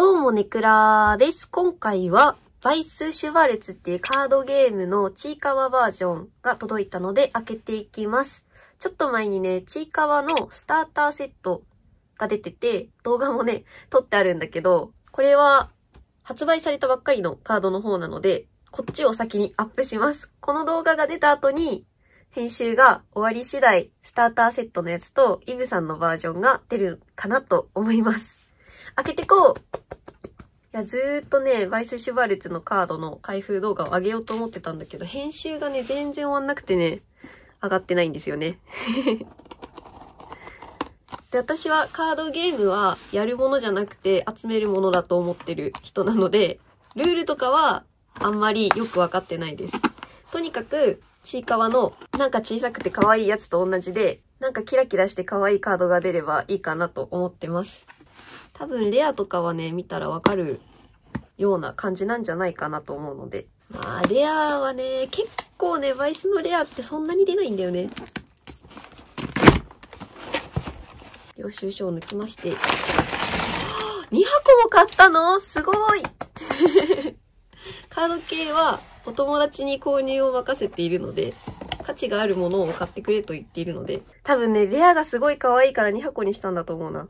どうもネクラです。今回は、バイス・シュバレツっていうカードゲームのちいかわバージョンが届いたので開けていきます。ちょっと前にね、ちいかわのスターターセットが出てて、動画もね、撮ってあるんだけど、これは発売されたばっかりのカードの方なので、こっちを先にアップします。この動画が出た後に、編集が終わり次第、スターターセットのやつと、イブさんのバージョンが出るかなと思います。開けてこういや、ずーっとね、バイス・シュバルツのカードの開封動画を上げようと思ってたんだけど、編集がね、全然終わんなくてね、上がってないんですよね。で、私はカードゲームはやるものじゃなくて集めるものだと思ってる人なので、ルールとかはあんまりよくわかってないです。とにかく、ちいかわのなんか小さくて可愛いやつと同じで、なんかキラキラして可愛いカードが出ればいいかなと思ってます。多分レアとかはね、見たらわかるような感じなんじゃないかなと思うので。まあ、レアはね、結構ね、バイスのレアってそんなに出ないんだよね。領収書を抜きまして。2 箱も買ったのすごい カード系はお友達に購入を任せているので、価値があるものを買ってくれと言っているので、多分ね、レアがすごい可愛いから2箱にしたんだと思うな。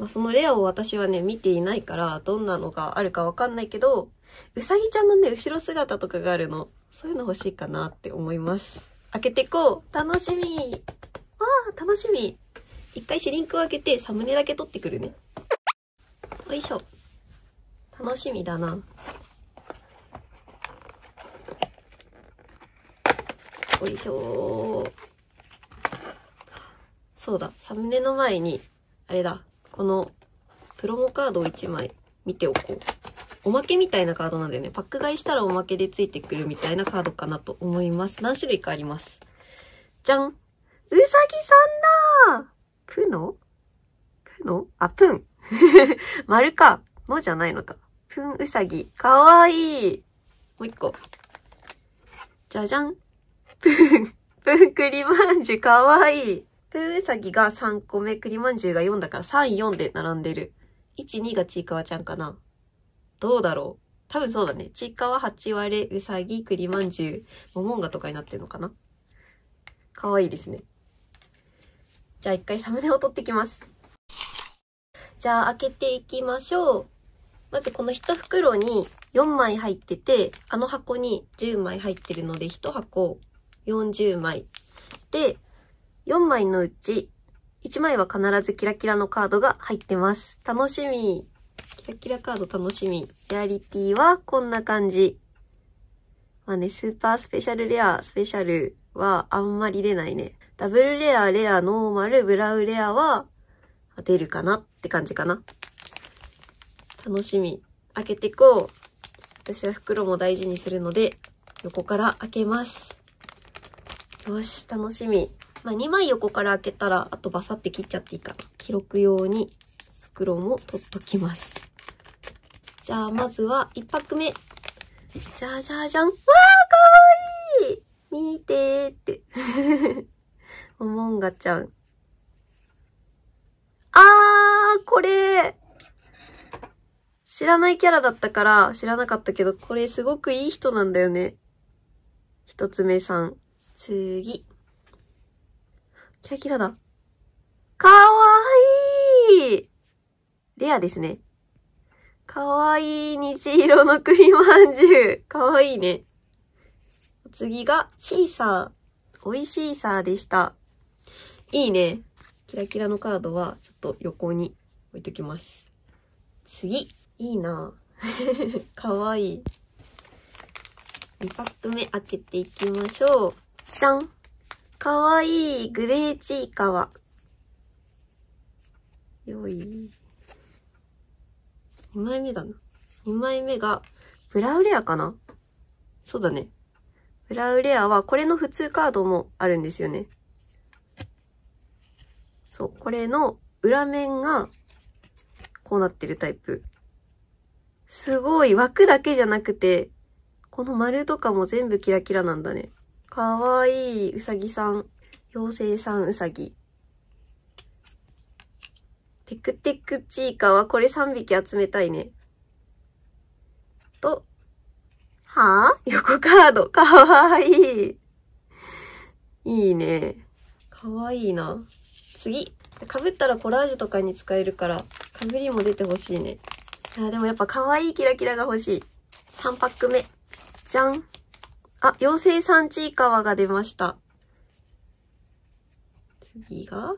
まあ、そのレアを私はね、見ていないから、どんなのがあるかわかんないけど、うさぎちゃんのね、後ろ姿とかがあるの。そういうの欲しいかなって思います。開けてこう楽しみああ、楽しみ一回シュリンクを開けてサムネだけ撮ってくるね。よいしょ。楽しみだな。よいしょそうだ、サムネの前に、あれだ、このプロモカードを1枚見ておこう。おまけみたいなカードなんだよね。パック買いしたらおまけでついてくるみたいなカードかなと思います。何種類かあります。じゃんうさぎさんだくのくのあ、ぷん。丸か。のじゃないのか。ぷんうさぎ。かわいい。もう一個。じゃじゃん。ぷん。ぷんくりまんじゅかわいい。プーウサギが3個目、栗まんじゅうが4だから3、4で並んでる。1、2がちいかわちゃんかな。どうだろう多分そうだね。ちいかわ、8割れ、うさぎ、栗まんじゅう、モモンガとかになってるのかなかわいいですね。じゃあ一回サムネを撮ってきます。じゃあ開けていきましょう。まずこの1袋に4枚入ってて、あの箱に10枚入ってるので1箱40枚。で、4枚のうち1枚は必ずキラキラのカードが入ってます。楽しみ。キラキラカード楽しみ。リアリティはこんな感じ。まあね、スーパースペシャルレア、スペシャルはあんまり出ないね。ダブルレア、レア、ノーマル、ブラウレアは出るかなって感じかな。楽しみ。開けてこう。私は袋も大事にするので、横から開けます。よし、楽しみ。まあ、2枚横から開けたら、あとバサって切っちゃっていいかな。記録用に袋も取っときます。じゃあ、まずは1パック目。じゃじゃじゃん。わー、かわいい見てーって。お もんがちゃん。あー、これ知らないキャラだったから知らなかったけど、これすごくいい人なんだよね。一つ目さん。次。キラキラだ。かわいいレアですね。かわいい虹色の栗まんじゅう。かわいいね。次がシーサー。美味しいサーでした。いいね。キラキラのカードはちょっと横に置いときます。次。いいな かわいい。2パック目開けていきましょう。じゃんかわいいグレーチーカワ。よい。2枚目だな。2枚目が、ブラウレアかなそうだね。ブラウレアは、これの普通カードもあるんですよね。そう、これの裏面が、こうなってるタイプ。すごい、枠だけじゃなくて、この丸とかも全部キラキラなんだね。かわいい。うさぎさん。妖精さんうさぎ。テクテクチーカはこれ3匹集めたいね。と、はぁ、あ、横カード。かわいい。いいね。かわいいな。次。かぶったらコラージュとかに使えるから、かぶりも出てほしいね。ああ、でもやっぱかわいいキラキラが欲しい。3パック目。じゃん。あ、妖精さんちいかわが出ました。次が、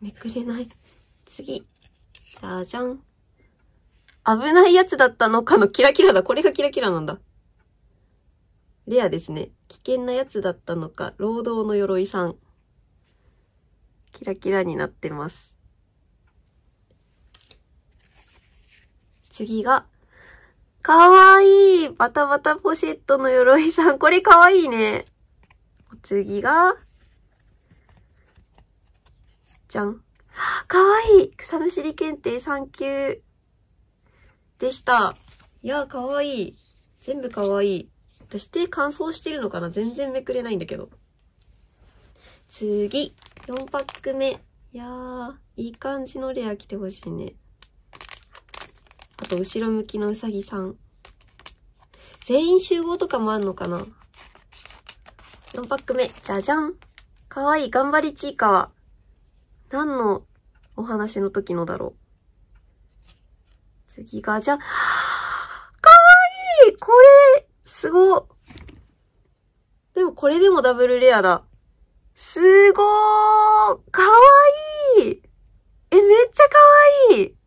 めくれない。次。じゃじゃん。危ないやつだったのかのキラキラだ。これがキラキラなんだ。レアですね。危険なやつだったのか。労働の鎧さん。キラキラになってます。次が、かわいいバタバタポシェットの鎧さん。これかわいいね。お次が、じゃん。かわいい草むしり検定3級でした。いやかわいい。全部かわいい。私手乾燥してるのかな全然めくれないんだけど。次、4パック目。いやー、いい感じのレア来てほしいね。あと、後ろ向きのうさぎさん。全員集合とかもあるのかな ?4 パック目、じゃじゃん。かわいい、頑張りちいかわ。何のお話の時のだろう。次が、じゃん。か わいいこれ、すご。でも、これでもダブルレアだ。すごーかわいいえ、めっちゃかわいい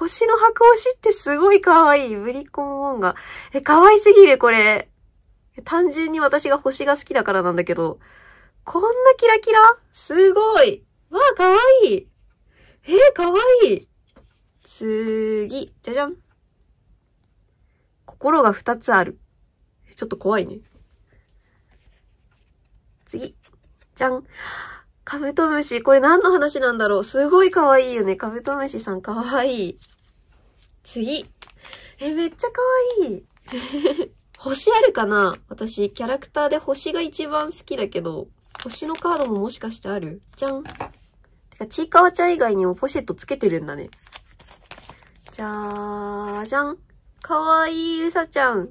星の白押しってすごい可愛い。ブリコンオンが。え、可愛すぎる、これ。単純に私が星が好きだからなんだけど。こんなキラキラすごい。わあ、可愛い。えー、可愛い。次、じゃじゃん。心が二つある。ちょっと怖いね。次。じゃん。カブトムシ。これ何の話なんだろうすごい可愛いよね。カブトムシさん可愛い。次。え、めっちゃ可愛い。星あるかな私、キャラクターで星が一番好きだけど、星のカードももしかしてあるじゃん。てか、ちいかわちゃん以外にもポシェットつけてるんだね。じゃーじゃん。かわいいうさちゃん。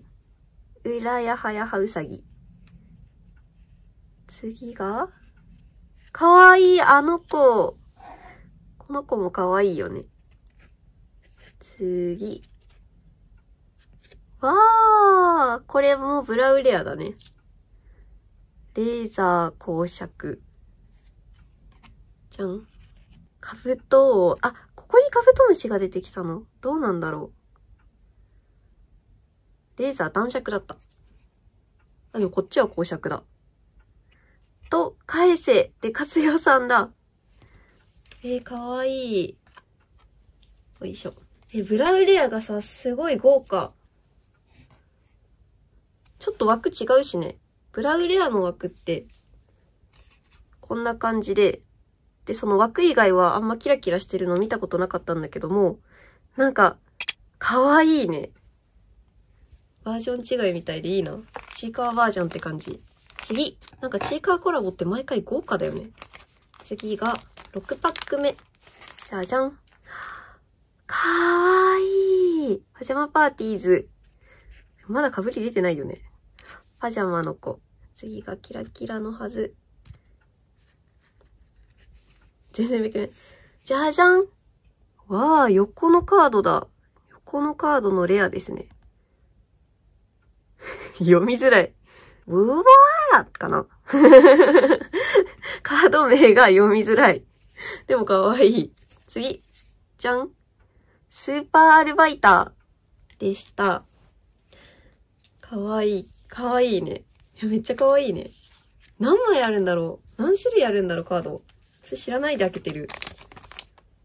うらやはやはうさぎ。次が、かわいい、あの子。この子もかわいいよね。次。わーこれもブラウレアだね。レーザー公爵。じゃん。カブトあ、ここにカブトムシが出てきたのどうなんだろう。レーザー男爵だった。あ、でもこっちは公爵だ。と返せで勝代さんだ。えー、かわいい。よいしょ。え、ブラウリアがさ、すごい豪華。ちょっと枠違うしね。ブラウリアの枠って、こんな感じで、で、その枠以外はあんまキラキラしてるの見たことなかったんだけども、なんか、かわいいね。バージョン違いみたいでいいな。チーカーバージョンって感じ。次。なんかチーカーコラボって毎回豪華だよね。次が、6パック目。じゃじゃん。かわいい。パジャマパーティーズ。まだ被り出てないよね。パジャマの子。次がキラキラのはず。全然見くれない。じゃじゃんわあ、横のカードだ。横のカードのレアですね。読みづらい。うわらかな カード名が読みづらい。でも可愛い。次。じゃん。スーパーアルバイターでした。可愛いい。可愛いいね。いや、めっちゃ可愛いね。何枚あるんだろう何種類あるんだろうカード。それ知らないで開けてる。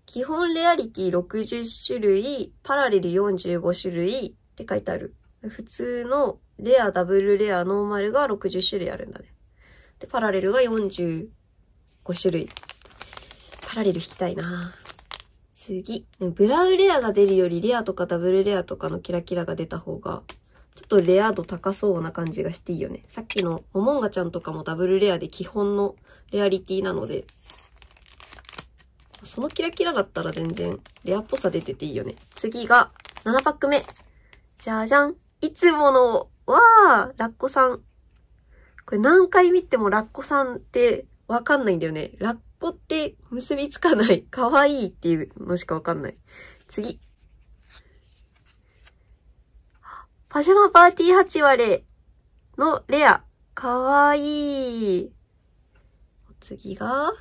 基本レアリティ60種類、パラレル45種類って書いてある。普通のレア、ダブルレア、ノーマルが60種類あるんだね。で、パラレルが45種類。パラレル引きたいな次。ブラウレアが出るよりレアとかダブルレアとかのキラキラが出た方が、ちょっとレア度高そうな感じがしていいよね。さっきのモモンガちゃんとかもダブルレアで基本のレアリティなので、そのキラキラだったら全然レアっぽさ出てていいよね。次が7パック目。じゃじゃん。いつものは、ラッコさん。これ何回見てもラッコさんってわかんないんだよね。ラッコって結びつかない。可愛いっていうのしかわかんない。次。パジャマパーティー8割のレア。かわいい。お次が、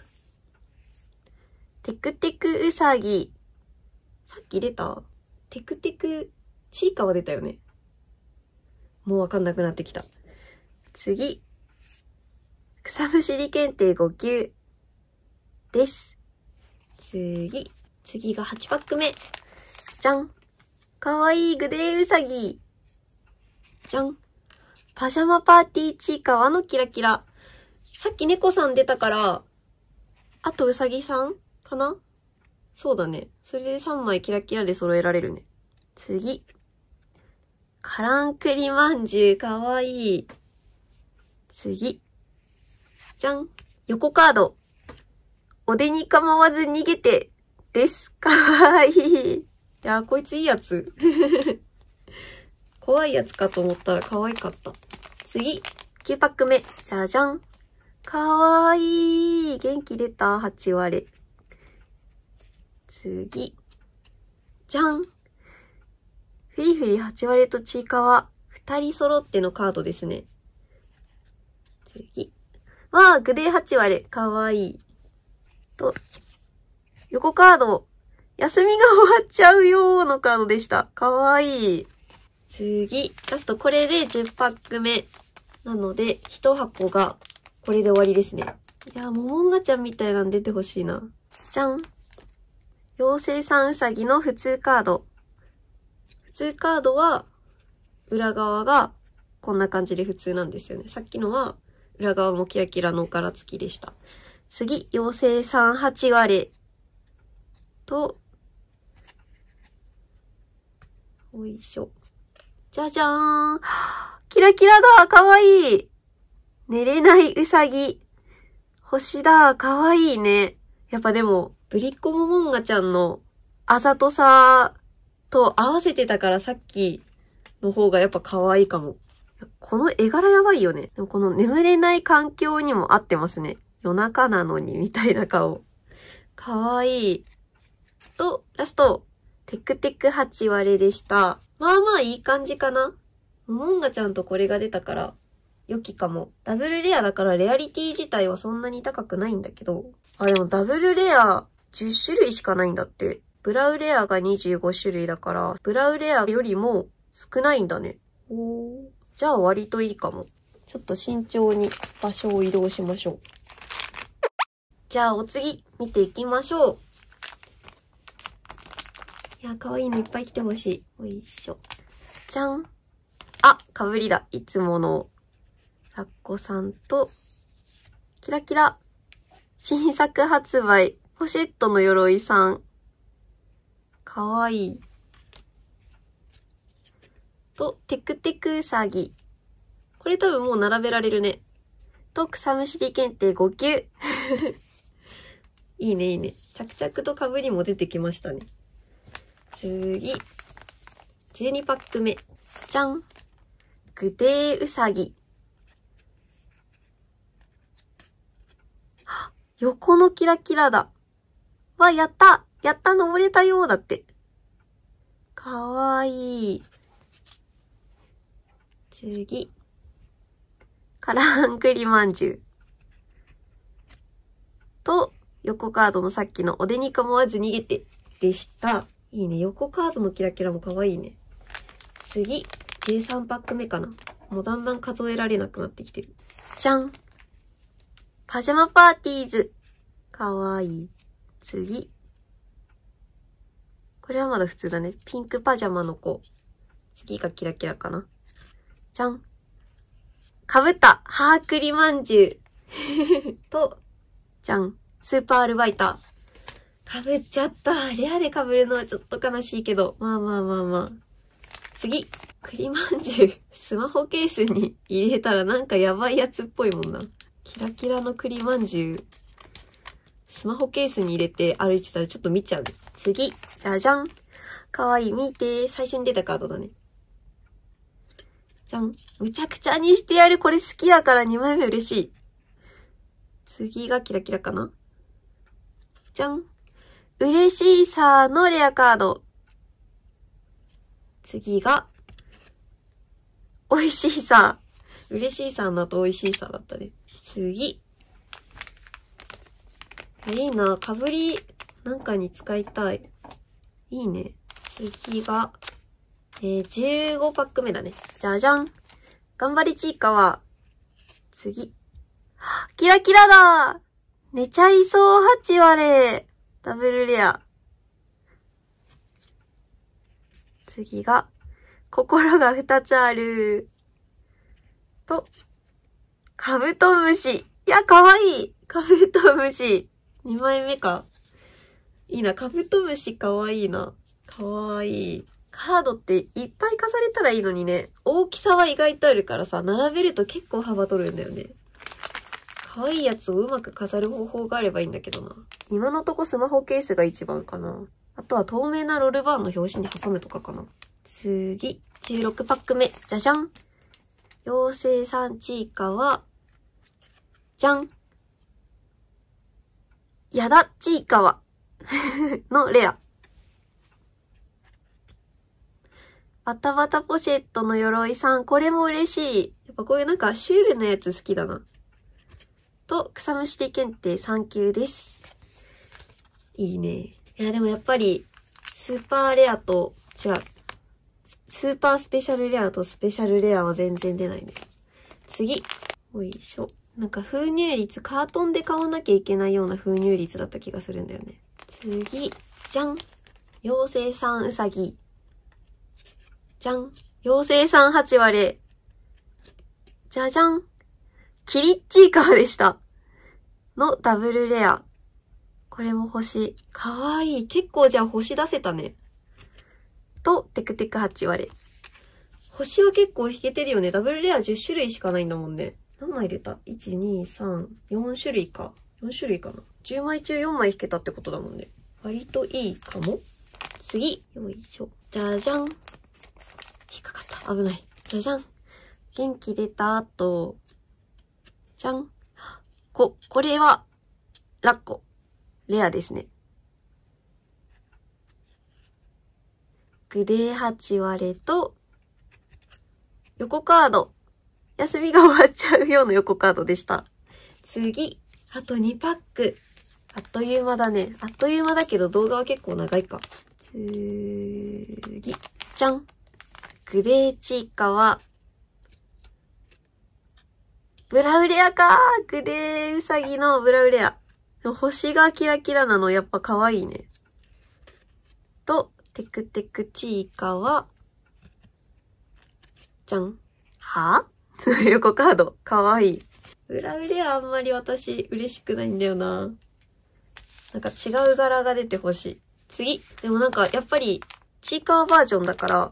テクテクウサギ。さっき出たテクテク、チーカは出たよね。もうわかんなくなってきた。次。草むしり検定5級です。次。次が8パック目。じゃん。かわいいグレーウサギ。じゃん。パジャマパーティーチーカワのキラキラ。さっき猫さん出たから、あとうさぎさんかなそうだね。それで3枚キラキラで揃えられるね。次。カランクリまんじゅう、かわいい。次。じゃん。横カード。おでに構わず逃げて、です。かわいい。いやー、こいついいやつ。怖いやつかと思ったら可愛かった。次。9パック目。じゃじゃん。かわいい。元気出た。8割。次。じゃん。フリフリ8割とちいかわ、二人揃ってのカードですね。次。わあ、グデー8割、かわいい。と、横カード、休みが終わっちゃうよーのカードでした。かわいい。次、ラストこれで10パック目。なので、1箱がこれで終わりですね。いや、ももんがちゃんみたいなの出てほしいな。じゃん。妖精さんうさぎの普通カード。普通カードは裏側がこんな感じで普通なんですよね。さっきのは裏側もキラキラの柄付きでした。次、妖精さん8割と、おいしょ。じゃじゃーん。キラキラだかわいい寝れないうさぎ。星だかわいいね。やっぱでも、ぶりっ子ももんがちゃんのあざとさと合わせてたからさっきの方がやっぱ可愛いかも。この絵柄やばいよね。でもこの眠れない環境にも合ってますね。夜中なのにみたいな顔。可愛い。と、ラスト。テクテク8割れでした。まあまあいい感じかな。モンガちゃんとこれが出たから、良きかも。ダブルレアだからレアリティ自体はそんなに高くないんだけど。あ、でもダブルレア10種類しかないんだって。ブラウレアが25種類だから、ブラウレアよりも少ないんだね。おじゃあ割といいかも。ちょっと慎重に場所を移動しましょう。じゃあお次、見ていきましょう。いや、可愛いのいっぱい来てほしい。よいしょ。じゃん。あ、かぶりだ。いつもの、ラッコさんと、キラキラ。新作発売、ポシェットの鎧さん。かわいい。と、テクテクウサギ。これ多分もう並べられるね。と、草むしり検定5級。いいね、いいね。着々と被りも出てきましたね。次。12パック目。じゃん。グデーウサギ。横のキラキラだ。わ、やったやった登れたよだって。かわいい。次。カランクリまんじゅう。と、横カードのさっきのおでにか構わず逃げてでした。いいね。横カードのキラキラもかわいいね。次。13パック目かな。もうだんだん数えられなくなってきてる。じゃんパジャマパーティーズ。かわいい。次。これはまだ普通だね。ピンクパジャマの子。次がキラキラかな。じゃん。かぶったハークリまんじゅうと、じゃん。スーパーアルバイター。かぶっちゃった。レアでかぶるのはちょっと悲しいけど。まあまあまあまあ。次。栗まんじゅう。スマホケースに入れたらなんかやばいやつっぽいもんな。キラキラの栗まんじゅう。スマホケースに入れて歩いてたらちょっと見ちゃう。次、じゃじゃん。かわいい、見て。最初に出たカードだね。じゃん。むちゃくちゃにしてやる。これ好きだから2枚目嬉しい。次がキラキラかなじゃん。嬉しいさーのレアカード。次が、美味しいさー。嬉しいさーの後美味しいさーだったね。次。いいな。かぶり、なんかに使いたい。いいね。次が、えー、15パック目だね。じゃじゃん。頑張りちいかは、次。キラキラだ寝ちゃいそう8割。ダブルレア。次が、心が2つある。と、カブトムシ。いや、かわいい。カブトムシ。2枚目か。いいな。カブトムシかわいいな。かわいい。カードっていっぱい飾れたらいいのにね。大きさは意外とあるからさ、並べると結構幅取るんだよね。可愛いやつをうまく飾る方法があればいいんだけどな。今のとこスマホケースが一番かな。あとは透明なロールバーンの表紙に挟むとかかな。次、16パック目。じゃじゃん。妖精さんちいかは、じゃん。やだちいかわ。のレア。バタバタポシェットの鎧さん、これも嬉しい。やっぱこういうなんかシュールなやつ好きだな。と、草むしり検定3級です。いいね。いや、でもやっぱり、スーパーレアと、違う。スーパースペシャルレアとスペシャルレアは全然出ないね。次。よいしょ。なんか封入率、カートンで買わなきゃいけないような封入率だった気がするんだよね。次、じゃん妖精さんうさぎ。じゃん妖精さん8割。じゃじゃんキリッチーカーでした。のダブルレア。これも星。かわいい。結構じゃあ星出せたね。と、テクテク8割。星は結構引けてるよね。ダブルレア10種類しかないんだもんね。何枚入れた ?1,2,3,4 種類か。4種類かな。10枚中4枚引けたってことだもんね。割といいかも。次。よいしょ。じゃじゃん。引っかかった。危ない。じゃじゃん。元気出た後。じゃん。こ、これは、ラッコ。レアですね。グデー8割れと、横カード。休みが終わっちゃうような横カードでした。次、あと2パック。あっという間だね。あっという間だけど動画は結構長いか。次、じゃん。グレーチーカは、ブラウレアかグレーウサギのブラウレア。星がキラキラなのやっぱ可愛いね。と、テクテクチーカは、じゃん。はぁ 横カード。かわいい。裏売りはあんまり私嬉しくないんだよな。なんか違う柄が出てほしい。次でもなんかやっぱりチーカーバージョンだから、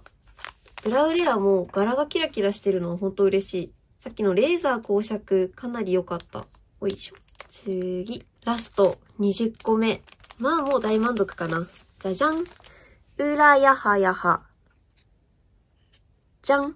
裏ウレアも柄がキラキラしてるの本当嬉しい。さっきのレーザー公爵かなり良かった。おいしょ。次。ラスト20個目。まあもう大満足かな。じゃじゃん。裏やはやは。じゃん。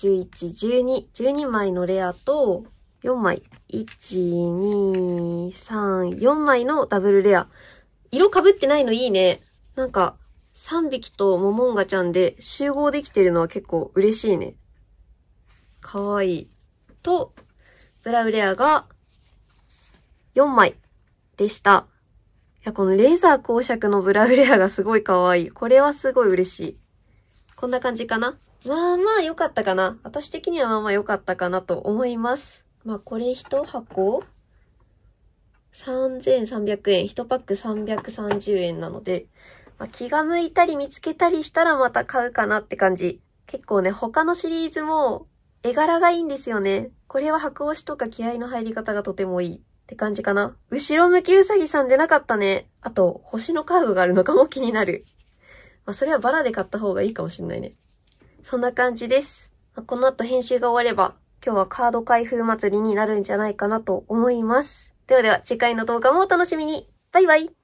11、12、12枚のレアと、4枚。1、2、3、4枚のダブルレア。色被ってないのいいね。なんか、3匹とモモンガちゃんで集合できてるのは結構嬉しいね。かわいい。と、ブラウレアが4枚でした。いや、このレーザー公爵のブラウレアがすごいかわいい。これはすごい嬉しい。こんな感じかなまあまあ良かったかな。私的にはまあまあ良かったかなと思います。まあこれ一箱3300円、一パック330円なので、まあ、気が向いたり見つけたりしたらまた買うかなって感じ。結構ね、他のシリーズも絵柄がいいんですよね。これは白押しとか気合の入り方がとてもいいって感じかな。後ろ向きうさぎさん出なかったね。あと、星のカードがあるのかも気になる。まあ、それはバラで買った方がいいかもしんないね。そんな感じです。この後編集が終われば、今日はカード開封祭りになるんじゃないかなと思います。ではでは次回の動画もお楽しみに。バイバイ。